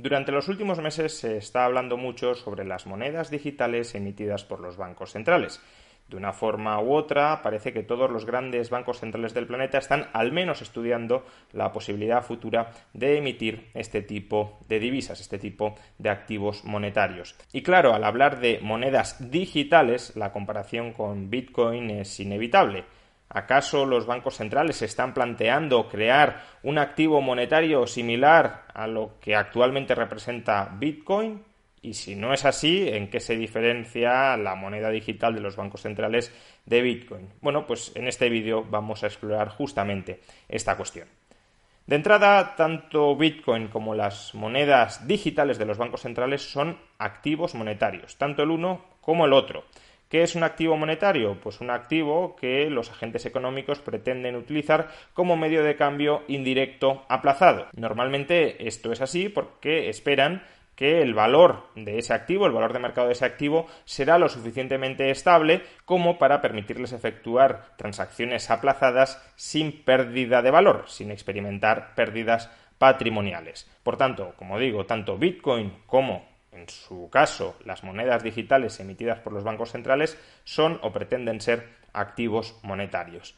Durante los últimos meses se está hablando mucho sobre las monedas digitales emitidas por los bancos centrales. De una forma u otra, parece que todos los grandes bancos centrales del planeta están al menos estudiando la posibilidad futura de emitir este tipo de divisas, este tipo de activos monetarios. Y claro, al hablar de monedas digitales, la comparación con Bitcoin es inevitable. ¿Acaso los bancos centrales están planteando crear un activo monetario similar a lo que actualmente representa Bitcoin? Y si no es así, ¿en qué se diferencia la moneda digital de los bancos centrales de Bitcoin? Bueno, pues en este vídeo vamos a explorar justamente esta cuestión. De entrada, tanto Bitcoin como las monedas digitales de los bancos centrales son activos monetarios, tanto el uno como el otro. ¿Qué es un activo monetario? Pues un activo que los agentes económicos pretenden utilizar como medio de cambio indirecto aplazado. Normalmente esto es así porque esperan que el valor de ese activo, el valor de mercado de ese activo, será lo suficientemente estable como para permitirles efectuar transacciones aplazadas sin pérdida de valor, sin experimentar pérdidas patrimoniales. Por tanto, como digo, tanto Bitcoin como en su caso, las monedas digitales emitidas por los bancos centrales son o pretenden ser activos monetarios.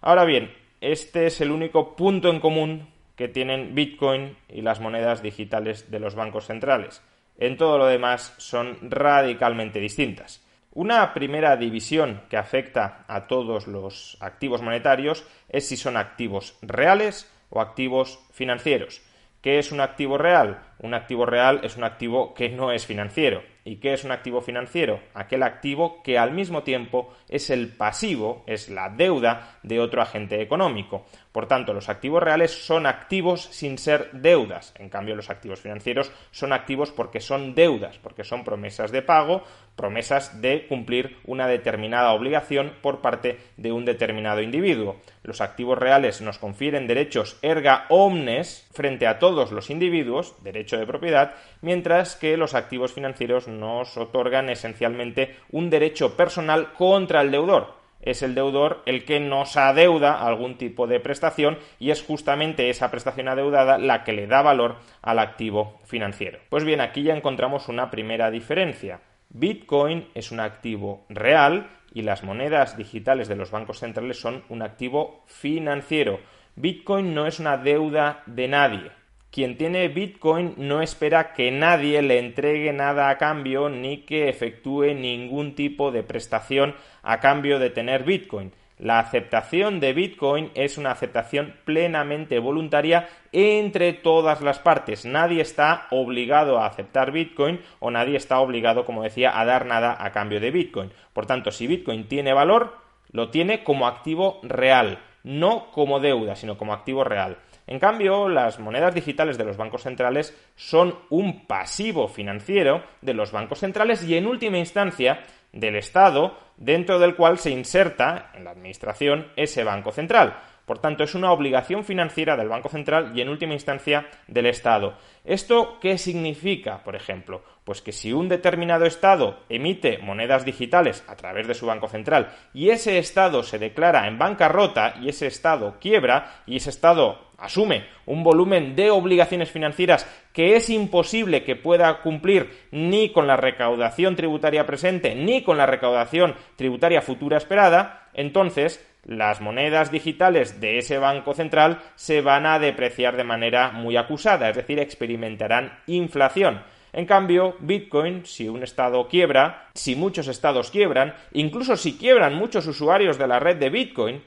Ahora bien, este es el único punto en común que tienen Bitcoin y las monedas digitales de los bancos centrales. En todo lo demás son radicalmente distintas. Una primera división que afecta a todos los activos monetarios es si son activos reales o activos financieros. ¿Qué es un activo real? un activo real es un activo que no es financiero. ¿Y qué es un activo financiero? Aquel activo que al mismo tiempo es el pasivo, es la deuda de otro agente económico. Por tanto, los activos reales son activos sin ser deudas. En cambio, los activos financieros son activos porque son deudas, porque son promesas de pago, promesas de cumplir una determinada obligación por parte de un determinado individuo. Los activos reales nos confieren derechos erga omnes frente a todos los individuos, derechos de propiedad, mientras que los activos financieros nos otorgan esencialmente un derecho personal contra el deudor, es el deudor el que nos adeuda algún tipo de prestación y es justamente esa prestación adeudada la que le da valor al activo financiero. Pues bien, aquí ya encontramos una primera diferencia. Bitcoin es un activo real y las monedas digitales de los bancos centrales son un activo financiero. Bitcoin no es una deuda de nadie. Quien tiene Bitcoin no espera que nadie le entregue nada a cambio ni que efectúe ningún tipo de prestación a cambio de tener Bitcoin. La aceptación de Bitcoin es una aceptación plenamente voluntaria entre todas las partes. Nadie está obligado a aceptar Bitcoin o nadie está obligado, como decía, a dar nada a cambio de Bitcoin. Por tanto, si Bitcoin tiene valor, lo tiene como activo real, no como deuda, sino como activo real. En cambio, las monedas digitales de los bancos centrales son un pasivo financiero de los bancos centrales y en última instancia del Estado, dentro del cual se inserta en la Administración ese Banco Central. Por tanto, es una obligación financiera del Banco Central y, en última instancia, del Estado. ¿Esto qué significa, por ejemplo? Pues que si un determinado Estado emite monedas digitales a través de su Banco Central y ese Estado se declara en bancarrota y ese Estado quiebra y ese Estado asume un volumen de obligaciones financieras que es imposible que pueda cumplir ni con la recaudación tributaria presente ni con la recaudación tributaria futura esperada, entonces las monedas digitales de ese banco central se van a depreciar de manera muy acusada, es decir, experimentarán inflación. En cambio, Bitcoin, si un estado quiebra, si muchos estados quiebran, incluso si quiebran muchos usuarios de la red de Bitcoin,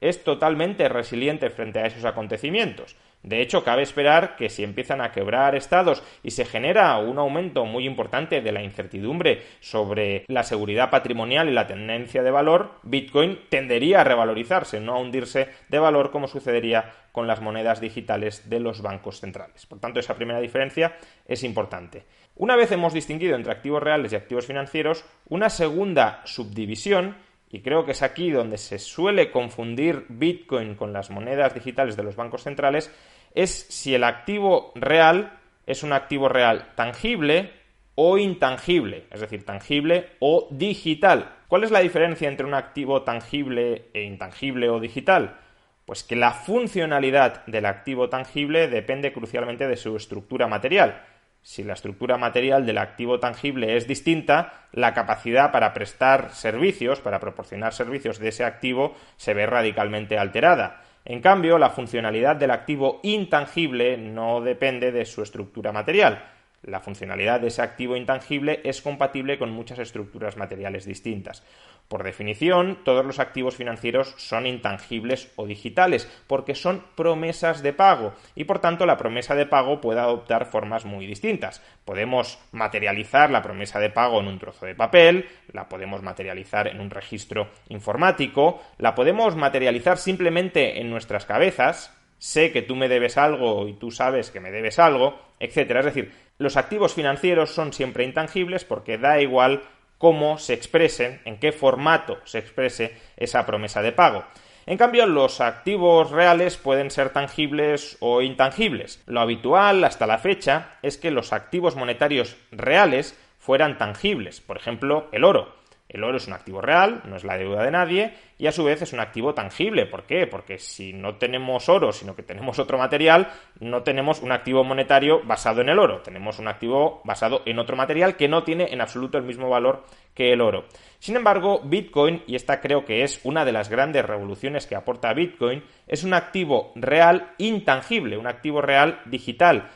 es totalmente resiliente frente a esos acontecimientos. De hecho, cabe esperar que si empiezan a quebrar estados y se genera un aumento muy importante de la incertidumbre sobre la seguridad patrimonial y la tendencia de valor, Bitcoin tendería a revalorizarse, no a hundirse de valor como sucedería con las monedas digitales de los bancos centrales. Por tanto, esa primera diferencia es importante. Una vez hemos distinguido entre activos reales y activos financieros, una segunda subdivisión y creo que es aquí donde se suele confundir Bitcoin con las monedas digitales de los bancos centrales, es si el activo real es un activo real tangible o intangible, es decir, tangible o digital. ¿Cuál es la diferencia entre un activo tangible e intangible o digital? Pues que la funcionalidad del activo tangible depende crucialmente de su estructura material si la estructura material del activo tangible es distinta, la capacidad para prestar servicios, para proporcionar servicios de ese activo, se ve radicalmente alterada. En cambio, la funcionalidad del activo intangible no depende de su estructura material. La funcionalidad de ese activo intangible es compatible con muchas estructuras materiales distintas. Por definición, todos los activos financieros son intangibles o digitales, porque son promesas de pago, y por tanto la promesa de pago puede adoptar formas muy distintas. Podemos materializar la promesa de pago en un trozo de papel, la podemos materializar en un registro informático, la podemos materializar simplemente en nuestras cabezas, sé que tú me debes algo y tú sabes que me debes algo, etc. Es decir, los activos financieros son siempre intangibles porque da igual cómo se expresen, en qué formato se exprese esa promesa de pago. En cambio, los activos reales pueden ser tangibles o intangibles. Lo habitual hasta la fecha es que los activos monetarios reales fueran tangibles, por ejemplo, el oro. El oro es un activo real, no es la deuda de nadie, y a su vez es un activo tangible. ¿Por qué? Porque si no tenemos oro, sino que tenemos otro material, no tenemos un activo monetario basado en el oro, tenemos un activo basado en otro material que no tiene en absoluto el mismo valor que el oro. Sin embargo, Bitcoin, y esta creo que es una de las grandes revoluciones que aporta Bitcoin, es un activo real intangible, un activo real digital.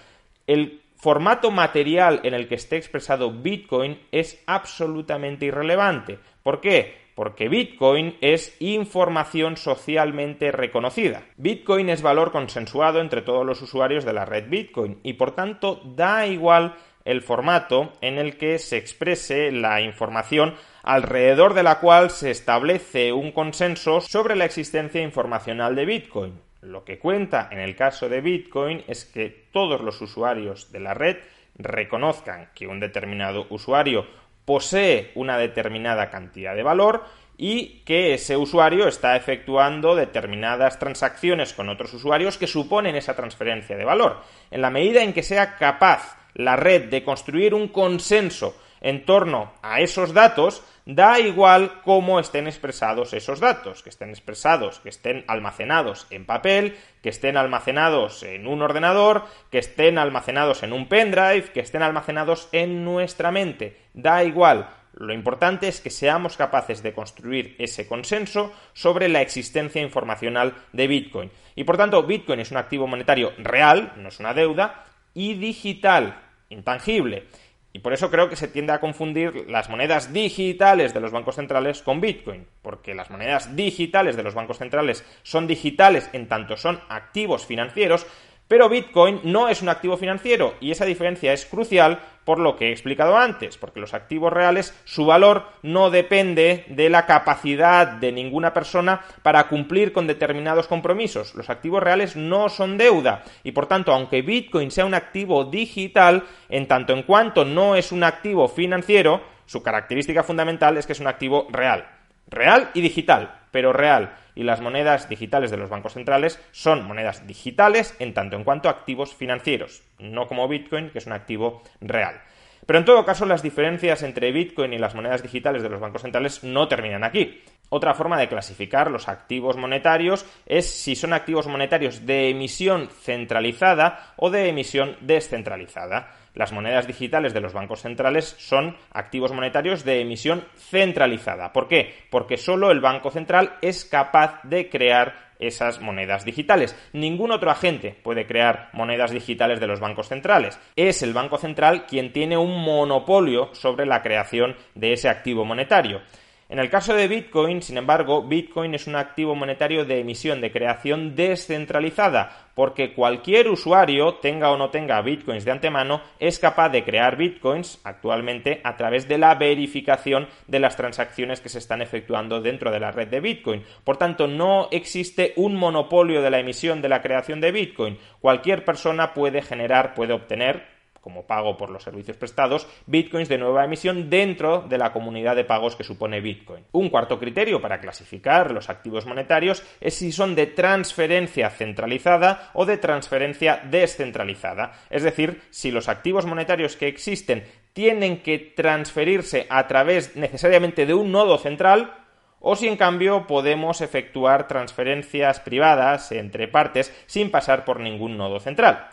El formato material en el que esté expresado Bitcoin es absolutamente irrelevante. ¿Por qué? Porque Bitcoin es información socialmente reconocida. Bitcoin es valor consensuado entre todos los usuarios de la red Bitcoin y por tanto da igual el formato en el que se exprese la información alrededor de la cual se establece un consenso sobre la existencia informacional de Bitcoin. Lo que cuenta en el caso de Bitcoin es que todos los usuarios de la red reconozcan que un determinado usuario posee una determinada cantidad de valor y que ese usuario está efectuando determinadas transacciones con otros usuarios que suponen esa transferencia de valor. En la medida en que sea capaz la red de construir un consenso en torno a esos datos, Da igual cómo estén expresados esos datos, que estén expresados, que estén almacenados en papel, que estén almacenados en un ordenador, que estén almacenados en un pendrive, que estén almacenados en nuestra mente. Da igual, lo importante es que seamos capaces de construir ese consenso sobre la existencia informacional de Bitcoin. Y por tanto, Bitcoin es un activo monetario real, no es una deuda, y digital, intangible. Y por eso creo que se tiende a confundir las monedas digitales de los bancos centrales con Bitcoin, porque las monedas digitales de los bancos centrales son digitales en tanto son activos financieros, pero Bitcoin no es un activo financiero y esa diferencia es crucial por lo que he explicado antes, porque los activos reales, su valor no depende de la capacidad de ninguna persona para cumplir con determinados compromisos. Los activos reales no son deuda y por tanto, aunque Bitcoin sea un activo digital, en tanto en cuanto no es un activo financiero, su característica fundamental es que es un activo real. Real y digital, pero real y las monedas digitales de los bancos centrales son monedas digitales en tanto en cuanto a activos financieros, no como Bitcoin, que es un activo real. Pero en todo caso, las diferencias entre Bitcoin y las monedas digitales de los bancos centrales no terminan aquí. Otra forma de clasificar los activos monetarios es si son activos monetarios de emisión centralizada o de emisión descentralizada. Las monedas digitales de los bancos centrales son activos monetarios de emisión centralizada. ¿Por qué? Porque solo el Banco Central es capaz de crear esas monedas digitales. Ningún otro agente puede crear monedas digitales de los bancos centrales. Es el Banco Central quien tiene un monopolio sobre la creación de ese activo monetario. En el caso de Bitcoin, sin embargo, Bitcoin es un activo monetario de emisión, de creación descentralizada, porque cualquier usuario, tenga o no tenga Bitcoins de antemano, es capaz de crear Bitcoins actualmente a través de la verificación de las transacciones que se están efectuando dentro de la red de Bitcoin. Por tanto, no existe un monopolio de la emisión de la creación de Bitcoin. Cualquier persona puede generar, puede obtener como pago por los servicios prestados, bitcoins de nueva emisión dentro de la comunidad de pagos que supone Bitcoin. Un cuarto criterio para clasificar los activos monetarios es si son de transferencia centralizada o de transferencia descentralizada, es decir, si los activos monetarios que existen tienen que transferirse a través necesariamente de un nodo central o si en cambio podemos efectuar transferencias privadas entre partes sin pasar por ningún nodo central.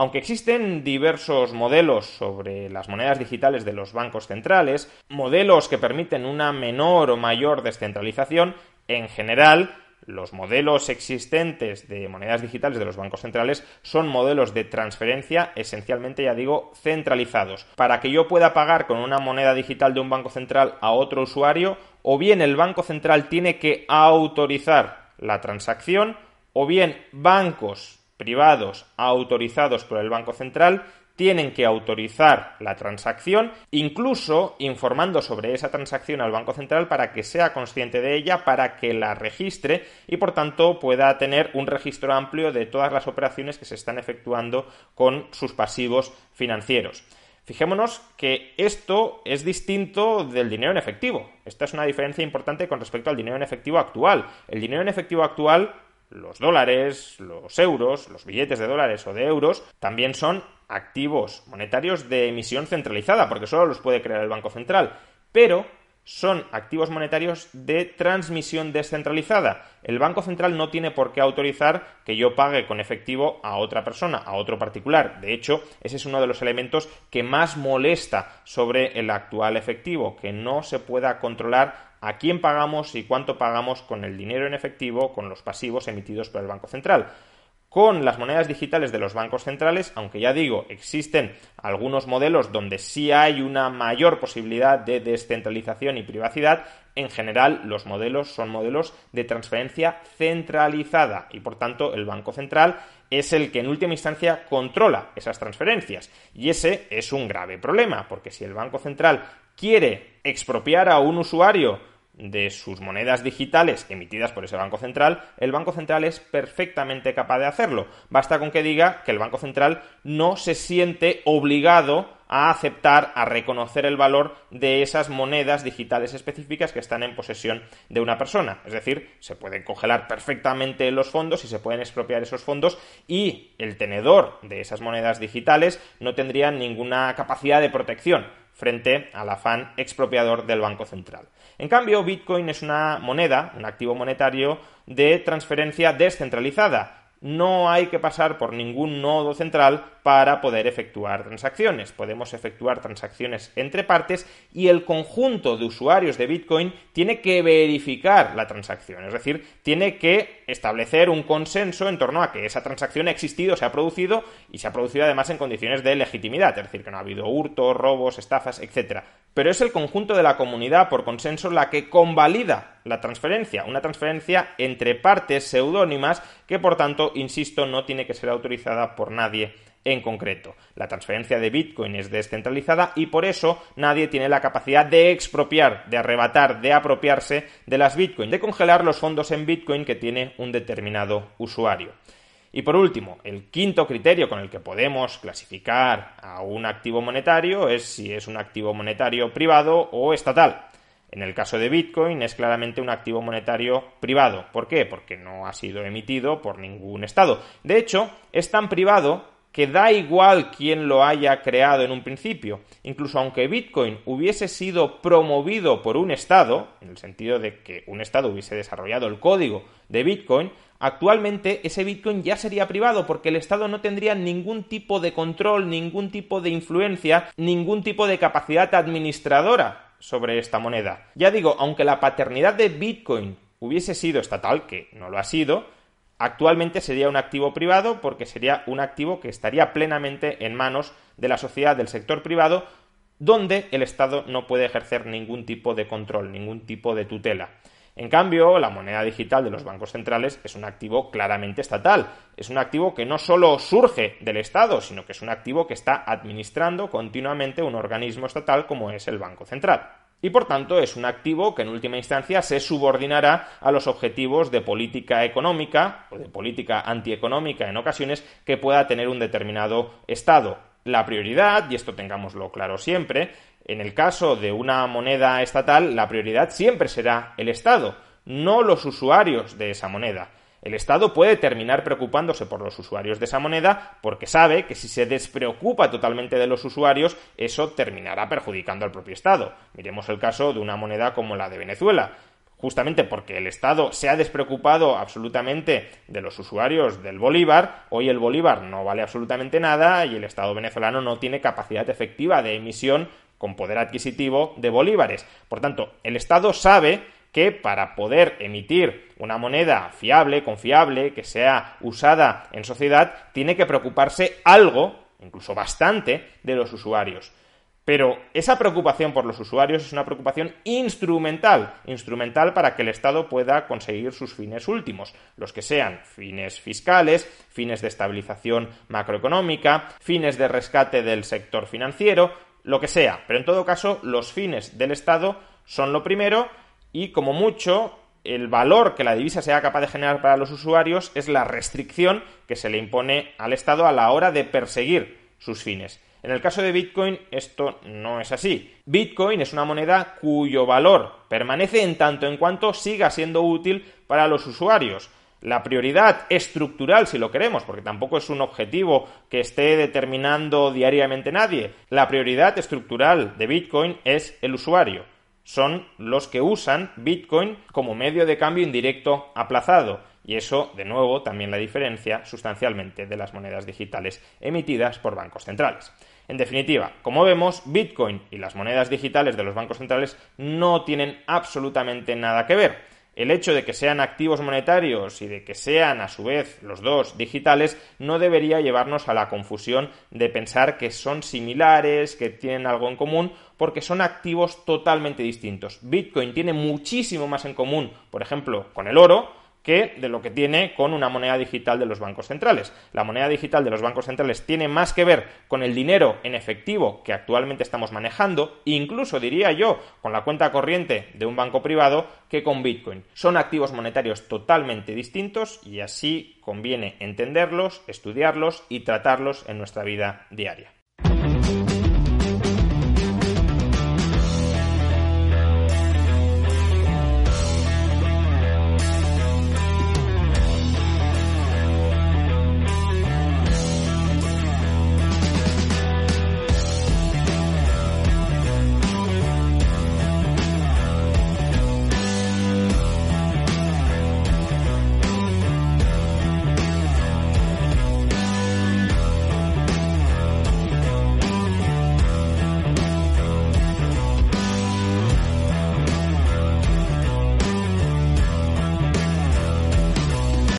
Aunque existen diversos modelos sobre las monedas digitales de los bancos centrales, modelos que permiten una menor o mayor descentralización, en general los modelos existentes de monedas digitales de los bancos centrales son modelos de transferencia esencialmente, ya digo, centralizados. Para que yo pueda pagar con una moneda digital de un banco central a otro usuario, o bien el banco central tiene que autorizar la transacción, o bien bancos privados autorizados por el Banco Central tienen que autorizar la transacción, incluso informando sobre esa transacción al Banco Central para que sea consciente de ella, para que la registre y por tanto pueda tener un registro amplio de todas las operaciones que se están efectuando con sus pasivos financieros. Fijémonos que esto es distinto del dinero en efectivo. Esta es una diferencia importante con respecto al dinero en efectivo actual. El dinero en efectivo actual los dólares, los euros, los billetes de dólares o de euros también son activos monetarios de emisión centralizada, porque solo los puede crear el Banco Central, pero son activos monetarios de transmisión descentralizada. El Banco Central no tiene por qué autorizar que yo pague con efectivo a otra persona, a otro particular. De hecho, ese es uno de los elementos que más molesta sobre el actual efectivo, que no se pueda controlar a quién pagamos y cuánto pagamos con el dinero en efectivo, con los pasivos emitidos por el Banco Central. Con las monedas digitales de los bancos centrales, aunque ya digo, existen algunos modelos donde sí hay una mayor posibilidad de descentralización y privacidad, en general los modelos son modelos de transferencia centralizada y por tanto el Banco Central es el que en última instancia controla esas transferencias. Y ese es un grave problema, porque si el Banco Central quiere expropiar a un usuario de sus monedas digitales emitidas por ese Banco Central, el Banco Central es perfectamente capaz de hacerlo. Basta con que diga que el Banco Central no se siente obligado a aceptar, a reconocer el valor de esas monedas digitales específicas que están en posesión de una persona. Es decir, se pueden congelar perfectamente los fondos y se pueden expropiar esos fondos y el tenedor de esas monedas digitales no tendría ninguna capacidad de protección frente al afán expropiador del Banco Central. En cambio, Bitcoin es una moneda, un activo monetario de transferencia descentralizada, no hay que pasar por ningún nodo central para poder efectuar transacciones. Podemos efectuar transacciones entre partes y el conjunto de usuarios de Bitcoin tiene que verificar la transacción, es decir, tiene que establecer un consenso en torno a que esa transacción ha existido, se ha producido y se ha producido además en condiciones de legitimidad, es decir, que no ha habido hurtos, robos, estafas, etc pero es el conjunto de la comunidad por consenso la que convalida la transferencia, una transferencia entre partes seudónimas que por tanto, insisto, no tiene que ser autorizada por nadie en concreto. La transferencia de Bitcoin es descentralizada y por eso nadie tiene la capacidad de expropiar, de arrebatar, de apropiarse de las Bitcoin, de congelar los fondos en Bitcoin que tiene un determinado usuario. Y por último, el quinto criterio con el que podemos clasificar a un activo monetario es si es un activo monetario privado o estatal. En el caso de Bitcoin es claramente un activo monetario privado. ¿Por qué? Porque no ha sido emitido por ningún Estado. De hecho, es tan privado que da igual quién lo haya creado en un principio. Incluso aunque Bitcoin hubiese sido promovido por un Estado, en el sentido de que un Estado hubiese desarrollado el código de Bitcoin, Actualmente ese Bitcoin ya sería privado porque el Estado no tendría ningún tipo de control, ningún tipo de influencia, ningún tipo de capacidad administradora sobre esta moneda. Ya digo, aunque la paternidad de Bitcoin hubiese sido estatal, que no lo ha sido, actualmente sería un activo privado porque sería un activo que estaría plenamente en manos de la sociedad del sector privado donde el Estado no puede ejercer ningún tipo de control, ningún tipo de tutela. En cambio, la moneda digital de los bancos centrales es un activo claramente estatal. Es un activo que no solo surge del Estado, sino que es un activo que está administrando continuamente un organismo estatal como es el Banco Central y por tanto es un activo que en última instancia se subordinará a los objetivos de política económica o de política antieconómica en ocasiones que pueda tener un determinado Estado. La prioridad, y esto tengámoslo claro siempre, en el caso de una moneda estatal, la prioridad siempre será el Estado, no los usuarios de esa moneda. El Estado puede terminar preocupándose por los usuarios de esa moneda porque sabe que si se despreocupa totalmente de los usuarios, eso terminará perjudicando al propio Estado. Miremos el caso de una moneda como la de Venezuela justamente porque el Estado se ha despreocupado absolutamente de los usuarios del Bolívar, hoy el Bolívar no vale absolutamente nada y el Estado venezolano no tiene capacidad efectiva de emisión con poder adquisitivo de bolívares. Por tanto, el Estado sabe que para poder emitir una moneda fiable, confiable, que sea usada en sociedad, tiene que preocuparse algo, incluso bastante, de los usuarios. Pero esa preocupación por los usuarios es una preocupación instrumental, instrumental para que el Estado pueda conseguir sus fines últimos, los que sean fines fiscales, fines de estabilización macroeconómica, fines de rescate del sector financiero, lo que sea. Pero en todo caso, los fines del Estado son lo primero y como mucho el valor que la divisa sea capaz de generar para los usuarios es la restricción que se le impone al Estado a la hora de perseguir sus fines. En el caso de Bitcoin esto no es así. Bitcoin es una moneda cuyo valor permanece en tanto en cuanto siga siendo útil para los usuarios. La prioridad estructural, si lo queremos, porque tampoco es un objetivo que esté determinando diariamente nadie, la prioridad estructural de Bitcoin es el usuario. Son los que usan Bitcoin como medio de cambio indirecto aplazado. Y eso, de nuevo, también la diferencia sustancialmente de las monedas digitales emitidas por bancos centrales. En definitiva, como vemos, Bitcoin y las monedas digitales de los bancos centrales no tienen absolutamente nada que ver. El hecho de que sean activos monetarios y de que sean a su vez los dos digitales no debería llevarnos a la confusión de pensar que son similares, que tienen algo en común, porque son activos totalmente distintos. Bitcoin tiene muchísimo más en común, por ejemplo, con el oro, que de lo que tiene con una moneda digital de los bancos centrales. La moneda digital de los bancos centrales tiene más que ver con el dinero en efectivo que actualmente estamos manejando, incluso diría yo, con la cuenta corriente de un banco privado que con Bitcoin. Son activos monetarios totalmente distintos y así conviene entenderlos, estudiarlos y tratarlos en nuestra vida diaria.